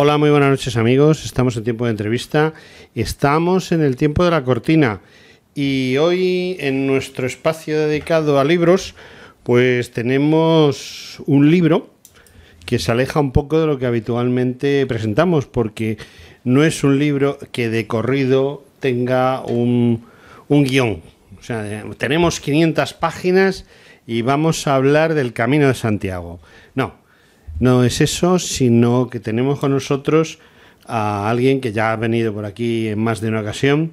Hola, muy buenas noches amigos. Estamos en tiempo de entrevista. Estamos en el tiempo de la cortina. Y hoy en nuestro espacio dedicado a libros, pues tenemos un libro que se aleja un poco de lo que habitualmente presentamos, porque no es un libro que de corrido tenga un, un guión. tenemos 500 páginas y vamos a hablar del Camino de Santiago. No es eso, sino que tenemos con nosotros a alguien que ya ha venido por aquí en más de una ocasión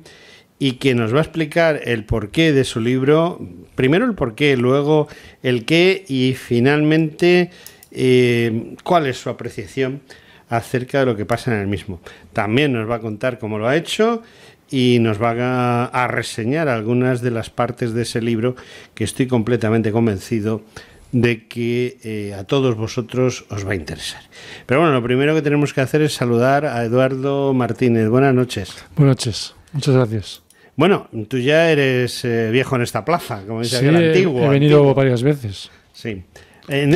y que nos va a explicar el porqué de su libro, primero el porqué, luego el qué y finalmente eh, cuál es su apreciación acerca de lo que pasa en el mismo. También nos va a contar cómo lo ha hecho y nos va a reseñar algunas de las partes de ese libro que estoy completamente convencido de que eh, a todos vosotros os va a interesar. Pero bueno, lo primero que tenemos que hacer es saludar a Eduardo Martínez. Buenas noches. Buenas noches. Muchas gracias. Bueno, tú ya eres eh, viejo en esta plaza, como dice el antiguo. He venido varias veces. Sí.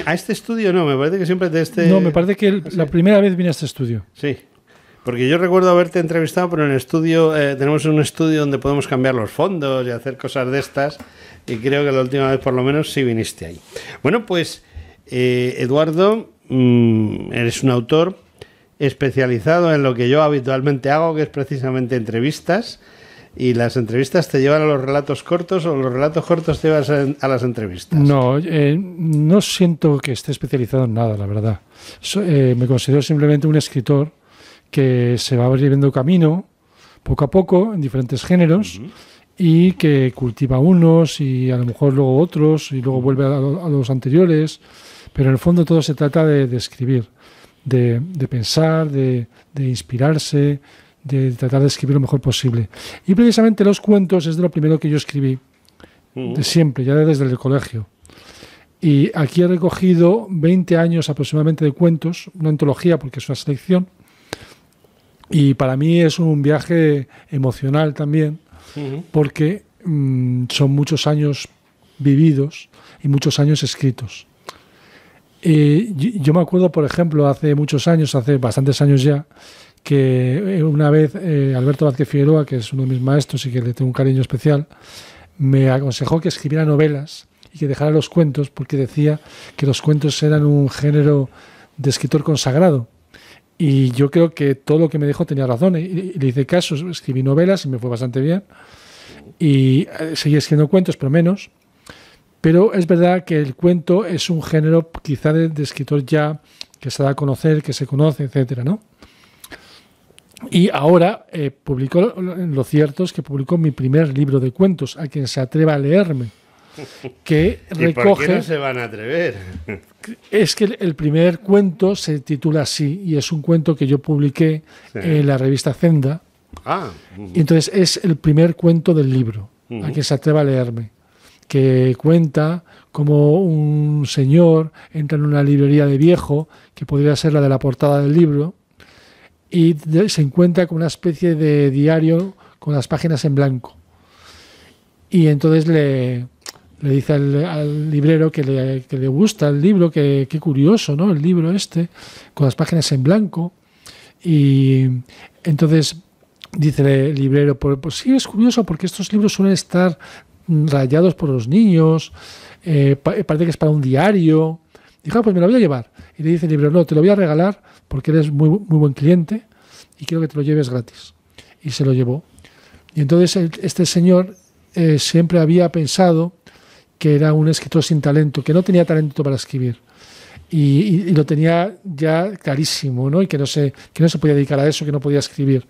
a este estudio no, me parece que siempre te... este. No, me parece que la primera vez vine a este estudio. Sí. Porque yo recuerdo haberte entrevistado, pero en el estudio, eh, tenemos un estudio donde podemos cambiar los fondos y hacer cosas de estas. Y creo que la última vez, por lo menos, sí viniste ahí. Bueno, pues, eh, Eduardo, mm, eres un autor especializado en lo que yo habitualmente hago, que es precisamente entrevistas. ¿Y las entrevistas te llevan a los relatos cortos o los relatos cortos te llevan a las entrevistas? No, eh, no siento que esté especializado en nada, la verdad. me considero simplemente un escritor que se va abriendo camino poco a poco en diferentes géneros y que cultiva unos y a lo mejor luego otros y luego vuelve a, los anteriores, pero en el fondo todo se trata de, escribir, de, pensar, de, inspirarse, de tratar de escribir lo mejor posible. Y precisamente los cuentos es de lo primero que yo escribí, de siempre, ya desde el colegio. Y aquí he recogido 20 años aproximadamente de cuentos, una antología porque es una selección, y para mí es un viaje emocional también, porque mm, son muchos años vividos y muchos años escritos. Eh, yo, me acuerdo, por ejemplo, hace muchos años, hace bastantes años ya, que eh, una vez eh, Alberto Vázquez Figueroa, que es uno de mis maestros y que le tengo un cariño especial, me aconsejó que escribiera novelas y que dejara los cuentos porque decía que los cuentos eran un género de escritor consagrado y yo creo que todo lo que me dijo tenía razón. Y, le hice caso, escribí novelas y me fue bastante bien. Y eh, seguí escribiendo cuentos, pero menos. Pero es verdad que el cuento es un género quizá de, escritor ya que se da a conocer, que se conoce, etcétera, ¿no? Y ahora eh, publicó, lo cierto es que publicó mi primer libro de cuentos, a quien se atreva a leerme que recoge... por qué no se van a atrever? Es que el primer cuento se titula así y es un cuento que yo publiqué en la revista Zenda. Ah. entonces es el primer cuento del libro, a quien se atreva a leerme, que cuenta como un señor entra en una librería de viejo, que podría ser la de la portada del libro, y se encuentra con una especie de diario con las páginas en blanco. Y entonces le, le dice al, librero que le, gusta el libro, que, qué curioso, ¿no? El libro este, con las páginas en blanco. Y entonces dice el librero, pues sí, es curioso porque estos libros suelen estar mm, rayados por los niños, eh, eh, parece que es para un diario. Dijo, ah, pues me lo voy a llevar. Y le dice el librero, no, te lo voy a regalar porque eres muy, buen cliente y quiero que te lo lleves gratis. Y se lo llevó. Y entonces este señor eh, siempre había pensado que era un escritor sin talento, que no tenía talento para escribir. Y, lo tenía ya carísimo ¿no? Y que no, se, que no se podía dedicar a eso, que no podía escribir.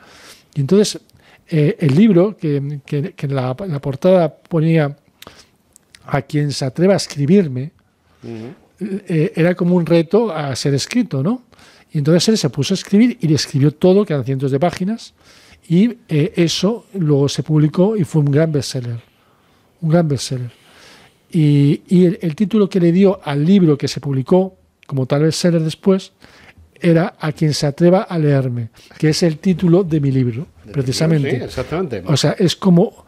Y entonces, eh, el libro que, en, la, portada ponía a quien se atreva a escribirme, eh, era como un reto a ser escrito, ¿no? Y entonces él se puso a escribir y le escribió todo, que eran cientos de páginas, y eh, eso luego se publicó y fue un gran bestseller. Un gran bestseller. Y, el, título que le dio al libro que se publicó, como tal vez seres después, era A quien se atreva a leerme, que es el título de mi libro, precisamente. Sí, exactamente. O sea, es como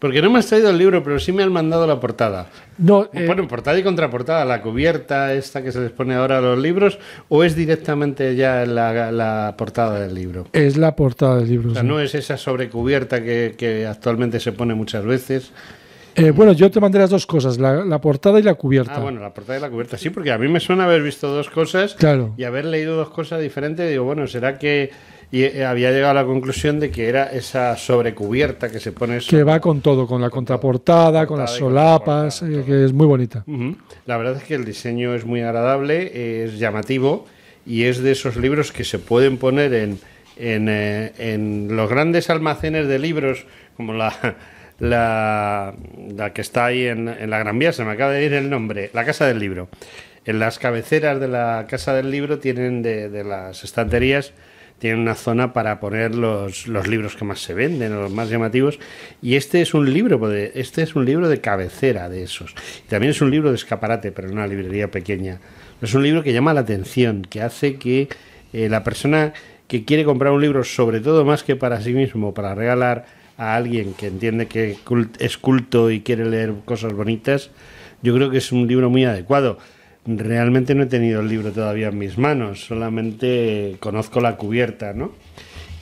porque no me has traído el libro, pero sí me han mandado la portada. No, eh, bueno, portada y contraportada, la cubierta esta que se les pone ahora a los libros, o es directamente ya la, portada del libro. Es la portada del libro. O sea, no es esa sobrecubierta que, actualmente se pone muchas veces, eh, bueno, yo te mandé las dos cosas, la, portada y la cubierta. Ah, bueno, la portada y la cubierta, sí, porque a mí me suena haber visto dos cosas y haber leído dos cosas diferentes. Digo, bueno, ¿será que eh, había llegado a la conclusión de que era esa sobrecubierta que se pone eso? que va con todo con la contraportada con, las solapas eh, que es muy bonita la verdad es que el diseño es muy agradable es llamativo y es de esos libros que se pueden poner en los grandes almacenes de libros como la la, que está ahí en, la Gran Vía, se me acaba de ir el nombre, la Casa del Libro. En las cabeceras de la Casa del Libro tienen de, las estanterías tienen una zona para poner los, libros que más se venden los más llamativos. Y este es un libro, este es un libro de cabecera de esos. También es un libro de escaparate, pero en una librería pequeña. Es un libro que llama la atención, que hace que eh, la persona que quiere comprar un libro, sobre todo más que para sí mismo, para regalar, a alguien que entiende que es culto y quiere leer cosas bonitas, yo creo que es un libro muy adecuado. Realmente no he tenido el libro todavía en mis manos, solamente conozco la cubierta, ¿no?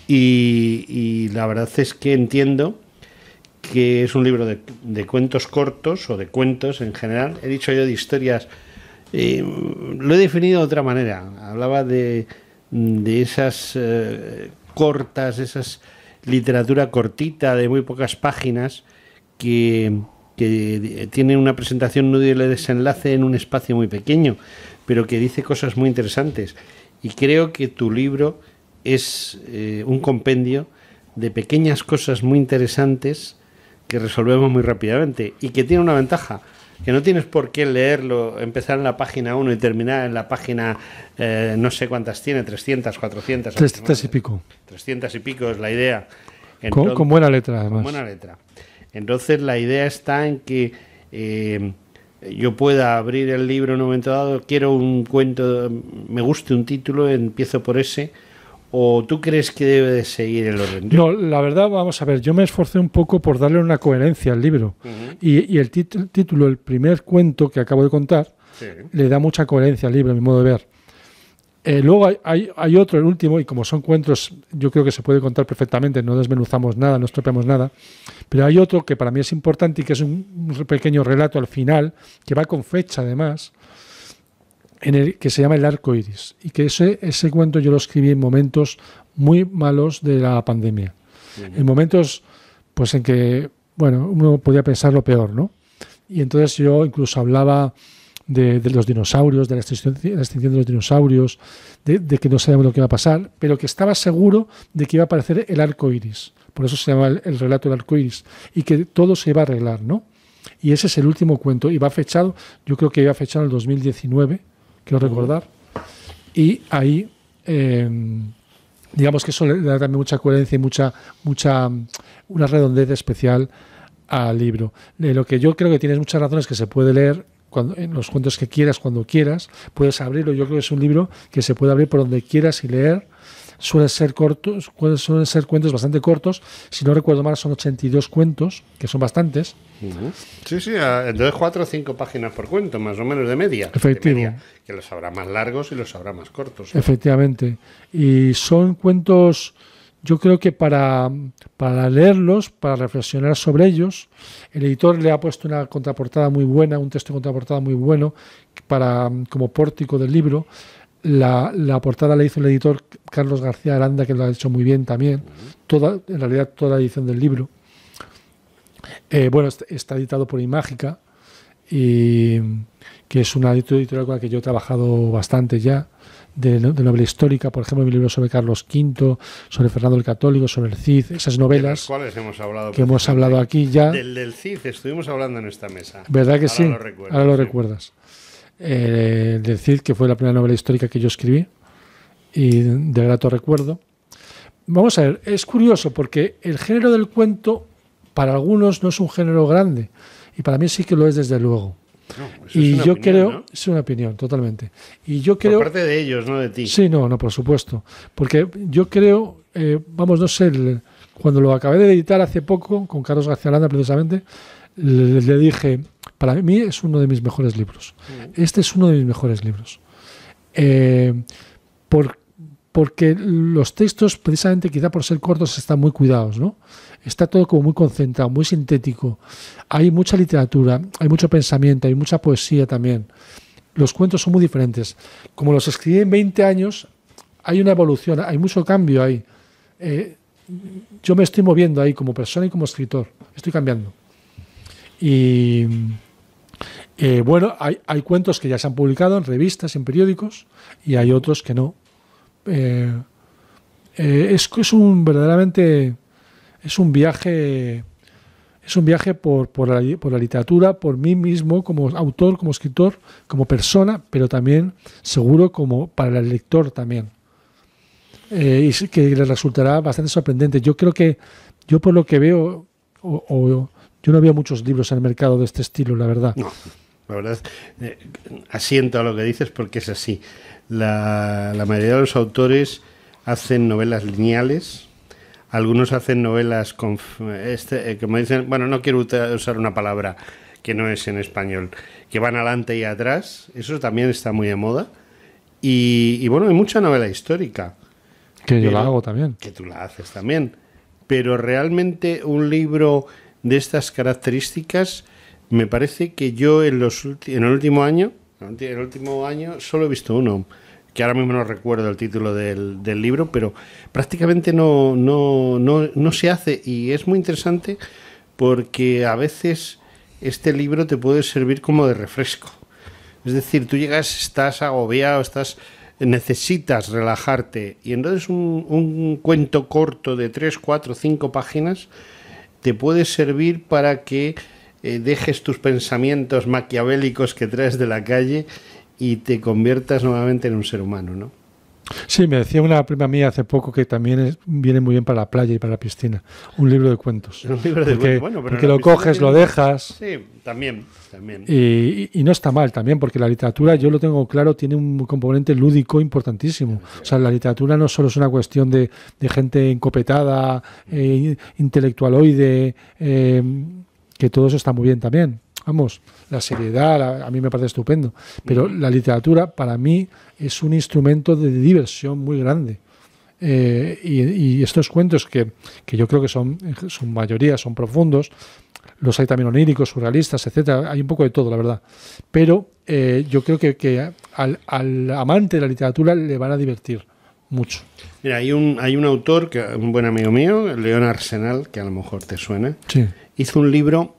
Y, la verdad es que entiendo que es un libro de, cuentos cortos o de cuentos en general. He dicho yo de historias, eh, lo he definido de otra manera. Hablaba de, esas eh, cortas, esas literatura cortita de muy pocas páginas que, que tiene una presentación y le desenlace en un espacio muy pequeño, pero que dice cosas muy interesantes. Y creo que tu libro es eh, un compendio de pequeñas cosas muy interesantes que resolvemos muy rápidamente y que tiene una ventaja que no tienes por qué leerlo, empezar en la página 1 y terminar en la página, eh, no sé cuántas tiene, 300, 400. 300 y pico. 300 y pico es la idea. con, buena letra, además. Con buena letra. Entonces, la idea está en que eh, yo pueda abrir el libro en un momento dado, quiero un cuento, me guste un título, empiezo por ese ¿O tú crees que debe de seguir el orden? No, la verdad, vamos a ver, yo me esforcé un poco por darle una coherencia al libro. y, el título, el primer cuento que acabo de contar, le da mucha coherencia al libro, a mi modo de ver. Eh, luego hay, otro, el último, y como son cuentos, yo creo que se puede contar perfectamente, no desmenuzamos nada, no estropeamos nada, pero hay otro que para mí es importante y que es un pequeño relato al final, que va con fecha además, el que se llama El Arco Iris. Y que ese, ese cuento yo lo escribí en momentos muy malos de la pandemia. En momentos pues en que, bueno, uno podía pensar lo peor, ¿no? Y entonces yo incluso hablaba de, los dinosaurios, de la extinción, de los dinosaurios, de, que no sabíamos lo que iba a pasar, pero que estaba seguro de que iba a aparecer el arco iris. Por eso se llama el, relato del arco iris. Y que todo se iba a arreglar, ¿no? Y ese es el último cuento. Y va fechado, yo creo que iba fechado en el 2019 quiero recordar. Y ahí, em, digamos que eso le da también mucha coherencia y mucha, mucha, una redondez especial al libro. lo que yo creo que tienes muchas razones que se puede leer cuando, en los cuentos que quieras, cuando quieras. Puedes abrirlo. Yo creo que es un libro que se puede abrir por donde quieras y leer suelen ser cortos, suelen ser cuentos bastante cortos. Si no recuerdo mal, son 82 cuentos, que son bastantes. Sí, sí, entonces 4 o 5 páginas por cuento, más o menos de media. Efectivamente. que los habrá más largos y los habrá más cortos. Efectivamente. Y son cuentos, yo creo que para, para leerlos, para reflexionar sobre ellos, el editor le ha puesto una contraportada muy buena, un texto contraportada muy bueno para como pórtico del libro. La, portada la hizo el editor Carlos García Aranda, que lo ha hecho muy bien también. Toda, en realidad, toda la edición del libro. Eh, bueno, está editado por Imágica, y, que es una editorial con la que yo he trabajado bastante ya, de, novela histórica, por ejemplo, mi libro sobre Carlos V, sobre Fernando el Católico, sobre el Cid, esas novelas que hemos hablado aquí ya. Del, Cid estuvimos hablando en esta mesa. ¿Verdad que sí? ahora lo recuerdas. Eh, decir que fue la primera novela histórica que yo escribí y de grato recuerdo. Vamos a ver, es curioso porque el género del cuento para algunos no es un género grande y para mí sí que lo es desde luego. y yo creo, es una opinión, totalmente. Y yo creo, por parte de ellos, no de ti. Sí, no, no, por supuesto. Porque yo creo, eh, vamos, no sé, cuando lo acabé de editar hace poco, con Carlos García Landa precisamente, le dije, para mí es uno de mis mejores libros. Mm. Este es uno de mis mejores libros. Eh, porque los textos, precisamente quizá por ser cortos, están muy cuidados, Está todo como muy concentrado, muy sintético. Hay mucha literatura, hay mucho pensamiento, hay mucha poesía también. Los cuentos son muy diferentes. Como los escribí en 20 años, hay una evolución, hay mucho cambio ahí. Eh, yo me estoy moviendo ahí como persona y como escritor. Estoy cambiando. Y eh, bueno, hay, cuentos que ya se han publicado en revistas, en periódicos, y hay otros que no. Eh, eh, es, un verdaderamente es un viaje es un viaje por, por, la, literatura, por mí mismo como autor, como escritor, como persona, pero también seguro como para el lector también. y que le resultará bastante sorprendente. Yo creo que, yo por lo que veo, yo no veo muchos libros en el mercado de este estilo, la verdad. La verdad, eh, asiento a lo que dices porque es así. La, mayoría de los autores hacen novelas lineales, algunos hacen novelas con este, eh, como dicen, bueno, no quiero usar una palabra que no es en español, que van adelante y atrás, eso también está muy de moda. Y, y bueno, hay mucha novela histórica. Que yo la hago también. Que tú la haces también. Pero realmente un libro de estas características me parece que yo en, los en el último año, el último año solo he visto uno, que ahora mismo no recuerdo el título del, libro, pero prácticamente no, se hace y es muy interesante porque a veces este libro te puede servir como de refresco. Es decir, tú llegas, estás agobiado, estás necesitas relajarte y entonces un, un cuento corto de 3, 4, 5 páginas te puede servir para que eh, dejes tus pensamientos maquiavélicos que traes de la calle y te conviertas nuevamente en un ser humano, ¿no? Sí, me decía una prima mía hace poco que también viene muy bien para la playa y para la piscina. Un libro de cuentos. Un libro de porque, bueno, lo coges, lo dejas. Sí, también. Y, no está mal también, porque la literatura, yo lo tengo claro, tiene un componente lúdico importantísimo. O sea, la literatura no solo es una cuestión de, gente encopetada, eh, intelectualoide. Eh, que todo eso está muy bien también. Vamos, la seriedad a mí me parece estupendo, pero mm. la literatura para mí es un instrumento de diversión muy grande. Eh, y, estos cuentos que, yo creo que son, su mayoría son profundos, los hay también oníricos, surrealistas, etcétera, hay un poco de todo, la verdad. Pero eh, yo creo que, al amante de la literatura le van a divertir mucho. Mira, hay un, hay un autor, que, un buen amigo mío, León Arsenal, que a lo mejor te suena, hizo un libro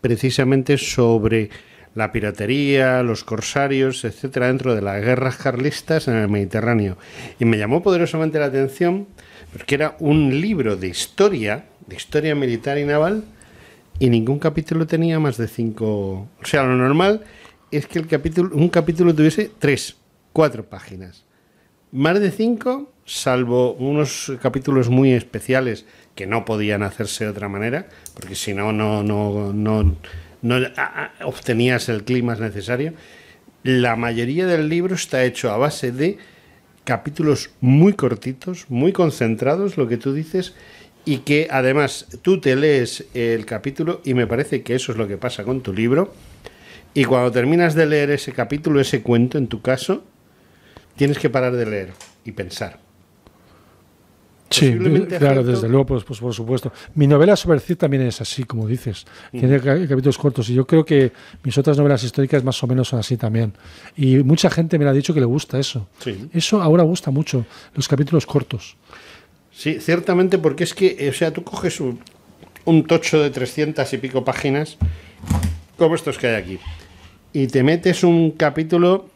precisamente sobre la piratería, los corsarios, etcétera, dentro de las guerras carlistas en el Mediterráneo. Y me llamó poderosamente la atención porque era un libro de historia, de historia militar y naval, y ningún capítulo tenía más de cinco. O sea, lo normal es que el capítulo, un capítulo tuviese tres, cuatro páginas. Más de cinco, salvo unos capítulos muy especiales que no podían hacerse de otra manera, porque si no, no, no, no, no obtenías el clima necesario. La mayoría del libro está hecho a base de capítulos muy cortitos, muy concentrados, lo que tú dices, y que además tú te lees el capítulo y me parece que eso es lo que pasa con tu libro. Y cuando terminas de leer ese capítulo, ese cuento en tu caso, tienes que parar de leer y pensar. Sí, claro, desde luego, pues, pues, por supuesto. Mi novela sobre Cid también es así, como dices. Mm. Tiene capítulos cortos y yo creo que mis otras novelas históricas más o menos son así también. Y mucha gente me ha dicho que le gusta eso. Eso ahora gusta mucho, los capítulos cortos. Sí, ciertamente, porque es que, eh, o sea, tú coges un, un tocho de 300 y pico páginas, como estos que hay aquí, y te metes un capítulo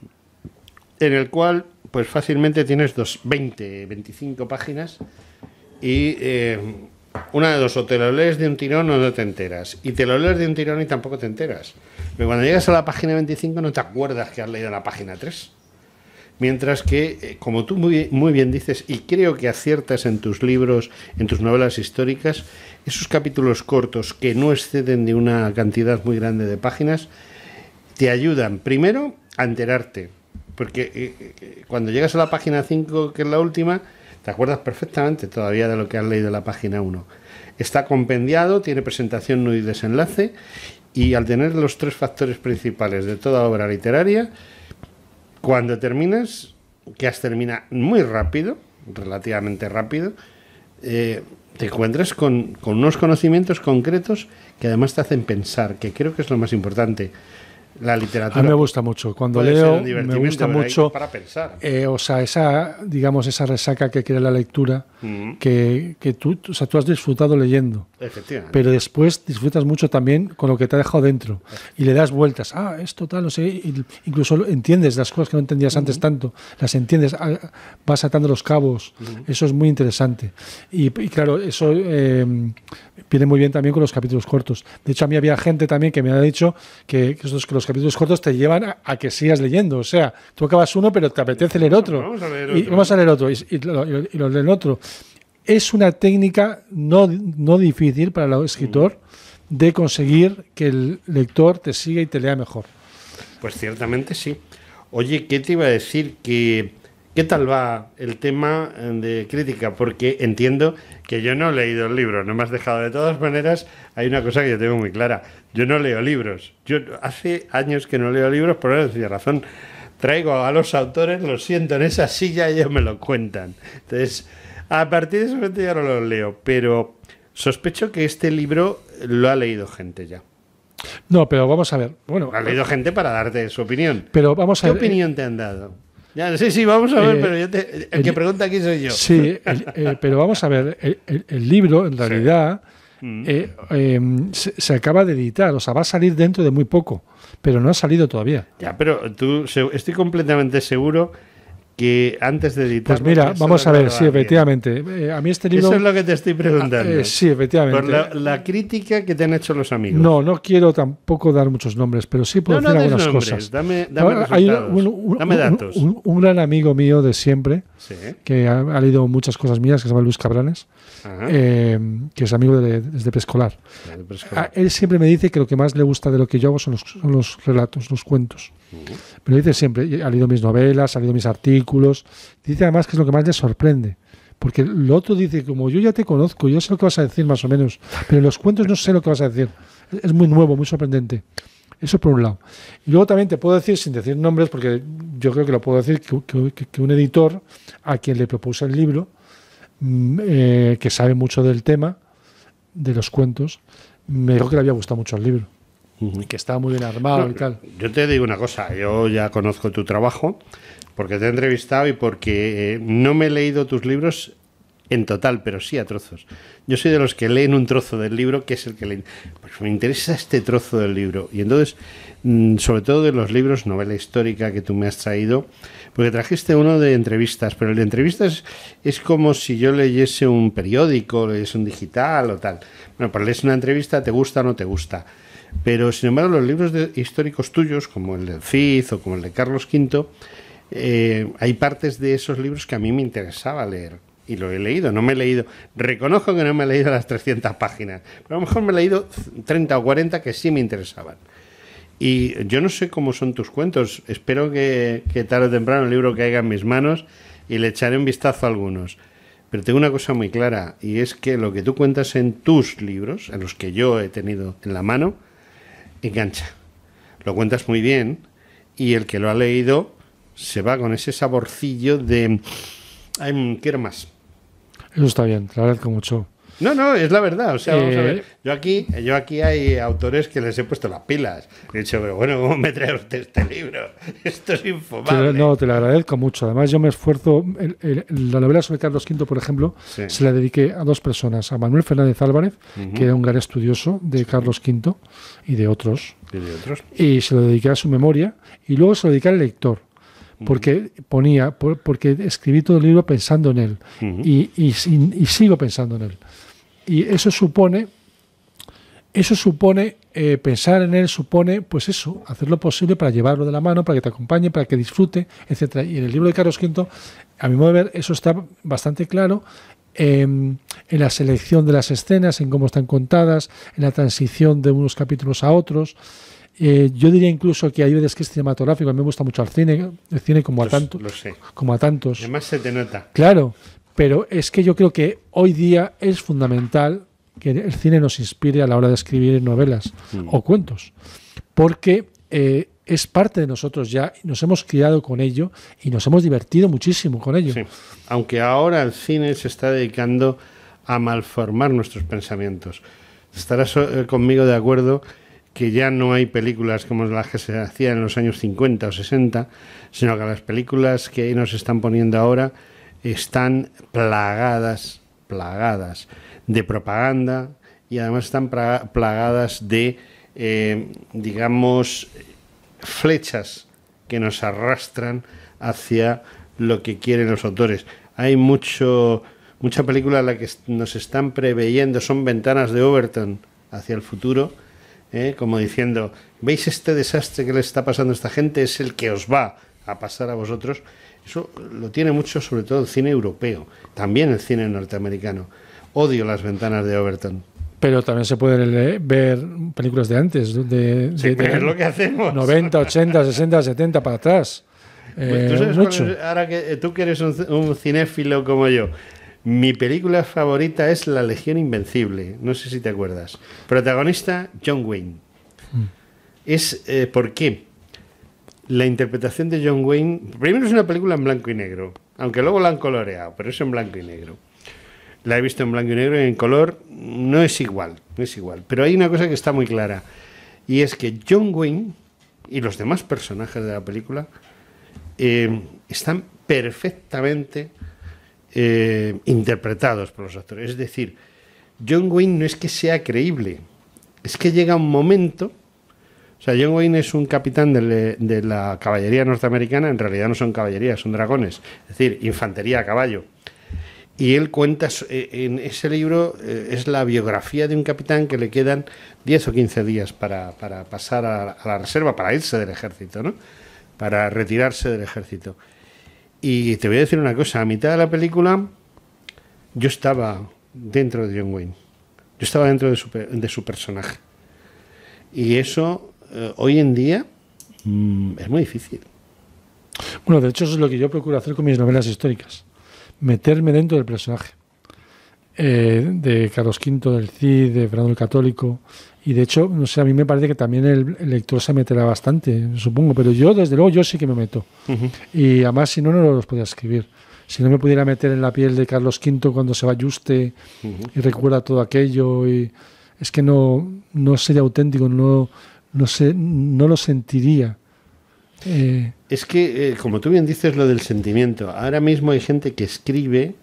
en el cual pues fácilmente tienes dos, 20, 25 páginas y eh, una de dos, o te lo lees de un tirón o no te enteras. Y te lo lees de un tirón y tampoco te enteras. Pero cuando llegas a la página 25 no te acuerdas que has leído la página 3. Mientras que, eh, como tú muy, muy bien dices, y creo que aciertas en tus libros, en tus novelas históricas, esos capítulos cortos que no exceden de una cantidad muy grande de páginas, te ayudan primero a enterarte, porque eh, eh, cuando llegas a la página 5, que es la última, te acuerdas perfectamente todavía de lo que has leído en la página 1. Está compendiado, tiene presentación, y desenlace, y al tener los tres factores principales de toda obra literaria, cuando terminas, que has terminado muy rápido, relativamente rápido, eh, te encuentras con unos conocimientos concretos que además te hacen pensar, que creo que es lo más importante la literatura. A mí me gusta mucho. Cuando leo, me gusta mucho. Eh, o sea, esa, digamos, esa resaca que crea la lectura, mm. que, que, tú, o sea, tú has disfrutado leyendo. Efectivamente. Pero después disfrutas mucho también con lo que te ha dejado dentro. Y le das vueltas. Ah, esto tal, no sé. Incluso entiendes las cosas que no entendías antes tanto. Las entiendes, ah, vas atando los cabos. Eso es muy interesante. Y, claro, eso eh, viene muy bien también con los capítulos cortos. De hecho, a mí había gente también que me ha dicho que, esos que los capítulos cortos te llevan a, que sigas leyendo. O sea, tú acabas uno, pero te apetece leer otro. Vamos a leer otro. Y vamos a leer otro. Y, lo, y el otro. Es una técnica no, no difícil para el escritor mm. de conseguir que el lector te siga y te lea mejor. Pues ciertamente sí. Oye, ¿qué te iba a decir? Que ¿Qué tal va el tema eh, de crítica? Porque entiendo que yo no he leído el libro, no me has dejado. De todas maneras, hay una cosa que yo tengo muy clara. Yo no leo libros. Yo hace años que no leo libros por una razón. Traigo a los autores, los siento en esa silla y ellos me lo cuentan. Entonces, a partir de ese momento ya no los leo, pero sospecho que este libro lo ha leído gente ya. No, pero vamos a ver. Bueno, ha leído gente para darte su opinión. ¿Qué eh, opinión te han dado? Ya, sí, sí, vamos a ver, eh, pero yo te, el, que pregunta aquí soy yo. Sí, eh, pero vamos a ver, el, libro en realidad mm. eh, em, se, acaba de editar, o sea, va a salir dentro de muy poco, pero no ha salido todavía. Ya, pero tú, estoy completamente seguro que antes de editar. Pues mira, vamos a ver, sí, efectivamente. Eh, a mí este libro. Eso es lo que te estoy preguntando. Eh, sí, efectivamente. Por la, crítica que te han hecho los amigos. No, no quiero tampoco dar muchos nombres, pero sí puedo decir algunas cosas. Dame, dame, ah, hay un, datos. un, gran amigo mío de siempre que ha, leído muchas cosas mías, que se llama Luis Cabranes, eh, que es amigo desde preescolar. Ah, él siempre me dice que lo que más le gusta de lo que yo hago son los, son los relatos, los cuentos. Me lo dice siempre. Ha leído mis novelas, ha leído mis artículos. Dice además que es lo que más le sorprende. Porque lo otro dice, como yo ya te conozco, yo sé lo que vas a decir más o menos, pero en los cuentos no sé lo que vas a decir. Es muy nuevo, muy sorprendente. Eso por un lado. Y luego también te puedo decir, sin decir nombres, porque yo creo que lo puedo decir, que, un editor a quien le propuse el libro, mm, eh, que sabe mucho del tema, de los cuentos, me dijo que le había gustado mucho el libro. Y que estaba muy bien armado y tal. Yo te digo una cosa, yo ya conozco tu trabajo, porque te he entrevistado y porque eh, no me he leído tus libros en total, pero sí a trozos. Yo soy de los que leen un trozo del libro, que es el que leen. Pues me interesa este trozo del libro. Y entonces, mm, sobre todo de los libros, novela histórica que tú me has traído, porque trajiste uno de entrevistas, pero el de entrevistas es como si yo leyese un periódico, leyese un digital o tal. Bueno, pues lees una entrevista, te gusta o no te gusta. Pero, sin embargo, los libros de, históricos tuyos, como el del Cid o como el de Carlos V, eh, hay partes de esos libros que a mí me interesaba leer y lo he leído, no me he leído. Reconozco que no me he leído las 300 páginas, pero a lo mejor me he leído 30 o 40 que sí me interesaban. Y yo no sé cómo son tus cuentos. Espero que, tarde o temprano el libro caiga en mis manos y le echaré un vistazo a algunos. Pero tengo una cosa muy clara y es que lo que tú cuentas en tus libros, en los que yo he tenido en la mano, engancha. Lo cuentas muy bien y el que lo ha leído se va con ese saborcillo de... Ay, mm, quiero más. Eso está bien, te agradezco mucho. No, no, es la verdad. O sea, eh, Yo aquí, yo aquí hay autores que les he puesto las pilas. He dicho, bueno, ¿cómo me trae usted este libro? Esto es infumable. no, te lo agradezco mucho. Además, yo me esfuerzo. la novela sobre Carlos V, por ejemplo, se la dediqué a dos personas: a Manuel Fernández Álvarez, que era un gran estudioso de Carlos V y de otros. Y de otros. Y se lo dediqué a su memoria. Y luego se lo dediqué al lector porque ponía, porque escribí todo el libro pensando en él y, sigo pensando en él. Y eso supone, eso supone eh, pensar en él, supone, pues eso, hacer lo posible para llevarlo de la mano, para que te acompañe, para que disfrute, etcétera. Y en el libro de Carlos V, a mi modo de ver, eso está bastante claro. Em, en la selección de las escenas, en cómo están contadas, en la transición de unos capítulos a otros. Eh, yo diría incluso que hay veces que es cinematográfico. A mí me gusta mucho el cine, el cine como a tantos. Lo Como a tantos. Además se te nota. Claro, pero es que yo creo que hoy día es fundamental que el cine nos inspire a la hora de escribir novelas mm. o cuentos. Porque eh, es parte de nosotros ya, nos hemos criado con ello y nos hemos divertido muchísimo con ello. Aunque ahora el cine se está dedicando a malformar nuestros pensamientos. Estarás eh, conmigo de acuerdo que ya no hay películas como las que se hacían en los años 50 o 60, sino que las películas que nos están poniendo ahora están plagadas, plagadas de propaganda y además están plagadas de, eh, digamos, flechas que nos arrastran hacia lo que quieren los autores. Hay mucho, mucha película en la que nos están preveyendo, son ventanas de Overton hacia el futuro ¿eh? como diciendo, ¿veis este desastre que le está pasando a esta gente? Es el que os va a pasar a vosotros. Eso lo tiene mucho sobre todo el cine europeo, también el cine norteamericano. Odio las ventanas de Overton. Pero también se pueden ver películas de antes, de, lo que hacemos. 90, 80, 60, 70 para atrás. Pues eh, mucho? ahora que eh, tú que eres un cinéfilo como yo, mi película favorita es La Legión Invencible, no sé si te acuerdas. Protagonista John Wayne. Hmm. Es eh, porque la interpretación de John Wayne. Primero es una película en blanco y negro, aunque luego la han coloreado, pero es en blanco y negro. La he visto en blanco y negro y en color no es igual, no es igual. Pero hay una cosa que está muy clara y es que John Wayne y los demás personajes de la película eh, están perfectamente eh, interpretados por los actores. Es decir, John Wayne no es que sea creíble, es que llega un momento. O sea, John Wayne es un capitán eh, de, la caballería norteamericana, en realidad no son caballerías, son dragones, es decir, infantería a caballo. Y él cuenta eh, en ese libro, es la biografía de un capitán que le quedan 10 o 15 días para, pasar a, a, la reserva, para irse del ejército, ¿no? Para retirarse del ejército. Y te voy a decir una cosa, a mitad de la película yo estaba dentro de John Wayne, yo estaba dentro de su, personaje. Y eso eh, hoy en día mm, es muy difícil. Bueno, de hecho eso es lo que yo procuro hacer con mis novelas históricas, meterme dentro del personaje. Eh, de Carlos V, del Cid, de Fernando el Católico. Y de hecho, no sé, a mí me parece que también el, lector se meterá bastante, supongo, pero yo, desde luego, yo sí que me meto. Y además, si no, no los podía escribir. Si no me pudiera meter en la piel de Carlos V cuando se va a Juste y recuerda todo aquello, y es que no, no sería auténtico, no, no, sé, no lo sentiría. Eh, es que, eh, como tú bien dices, lo del sentimiento. Ahora mismo hay gente que escribe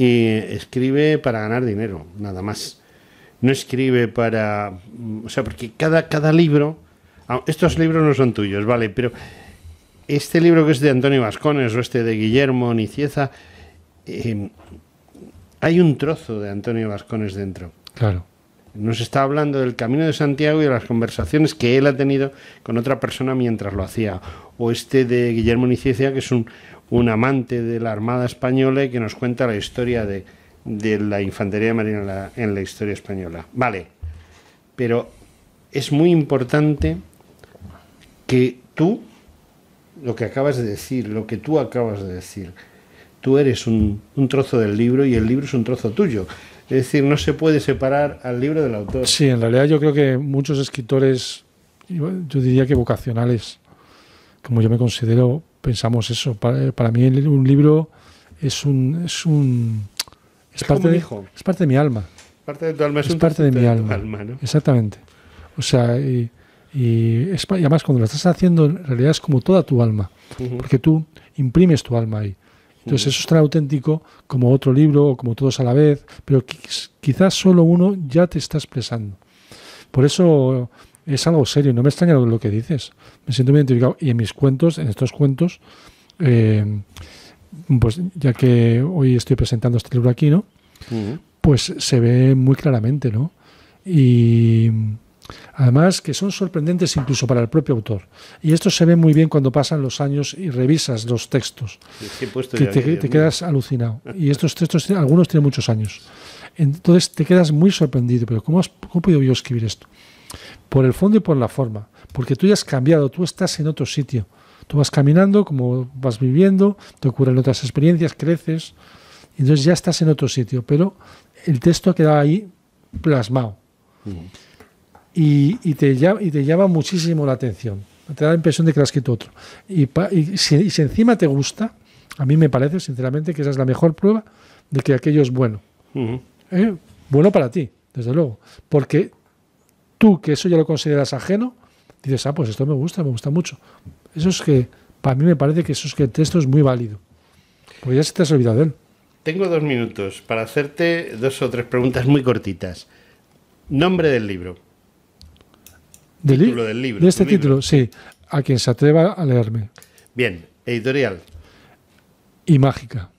y escribe para ganar dinero, nada más. No escribe para... O sea, porque cada, cada libro... Ah, estos libros no son tuyos, vale, pero este libro que es de Antonio Vascones o este de Guillermo Nicieza, eh, hay un trozo de Antonio Vascones dentro. Claro. Nos está hablando del camino de Santiago y de las conversaciones que él ha tenido con otra persona mientras lo hacía. O este de Guillermo Nicieza, que es un, un amante de la Armada Española y que nos cuenta la historia de, la infantería marina en la, historia española. Vale, pero es muy importante que tú, lo que acabas de decir, lo que tú acabas de decir, tú eres un, un, trozo del libro y el libro es un trozo tuyo. Es decir, no se puede separar al libro del autor. Sí, en realidad yo creo que muchos escritores, yo diría que vocacionales, como yo me considero, pensamos eso. Eh, para, mí un libro es un... Es, un, es, parte de, hijo. es parte de mi alma. Parte de tu alma es, parte de mi alma. Exactamente. O sea, y, es, además cuando lo estás haciendo en realidad es como toda tu alma, porque tú imprimes tu alma ahí. Entonces eso es tan auténtico como otro libro o como todos a la vez, pero quizás solo uno ya te está expresando. Por eso es algo serio, no me extraña lo que dices, me siento muy identificado. Y en mis cuentos, en estos cuentos, eh, pues ya que hoy estoy presentando este libro aquí, ¿no? Pues se ve muy claramente, ¿no? Y además que son sorprendentes incluso para el propio autor. Y esto se ve muy bien cuando pasan los años y revisas los textos. te, ¿eh? quedas alucinado. Y estos textos, algunos tienen muchos años. Entonces te quedas muy sorprendido, pero ¿cómo, has, cómo he podido yo escribir esto? por el fondo y por la forma, porque tú ya has cambiado, tú estás en otro sitio. Tú vas caminando, como vas viviendo, te ocurren otras experiencias, creces, entonces ya estás en otro sitio, pero el texto ha quedado ahí plasmado. y, te llama, y te llama muchísimo la atención. Te da la impresión de que lo has escrito otro. Y, si, encima te gusta, a mí me parece, sinceramente, que esa es la mejor prueba de que aquello es bueno. ¿Eh? Bueno para ti, desde luego, porque tú que eso ya lo consideras ajeno, dices, ah, pues esto me gusta, me gusta mucho. Eso es que, para mí me parece que eso es que el texto es muy válido. Pues ya se te has olvidado de él. Tengo dos minutos para hacerte dos o tres preguntas muy cortitas. Nombre del libro. ¿De título del libro. De este título, sí. A quien se atreva a leerme. Bien, editorial. Y mágica.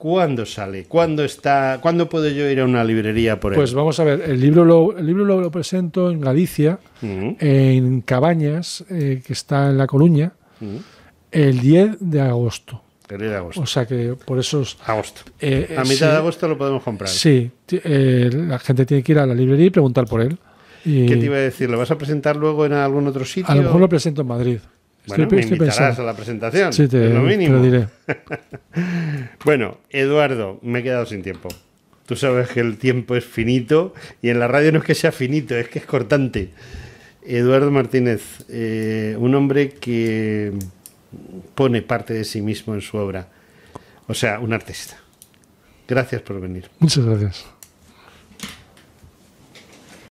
¿Cuándo sale? ¿Cuándo está? ¿Cuándo puedo yo ir a una librería por él? Pues vamos a ver, el libro lo, el libro lo, presento en Galicia, en Cabañas, eh, que está en La Coruña, el 10 de agosto. El 10 de agosto. O sea que por eso es... Agosto. Eh, a mitad de agosto lo podemos comprar. Sí, eh, la gente tiene que ir a la librería y preguntar por él. ¿Qué te iba a decir? ¿Lo vas a presentar luego en algún otro sitio? A lo mejor lo presento en Madrid. Bueno, me invitarás a la presentación. Sí, lo mínimo. diré. bueno, Eduardo, me he quedado sin tiempo. Tú sabes que el tiempo es finito y en la radio no es que sea finito, es que es cortante. Eduardo Martínez, eh, un hombre que pone parte de sí mismo en su obra. O sea, un artista. Gracias por venir. Muchas gracias.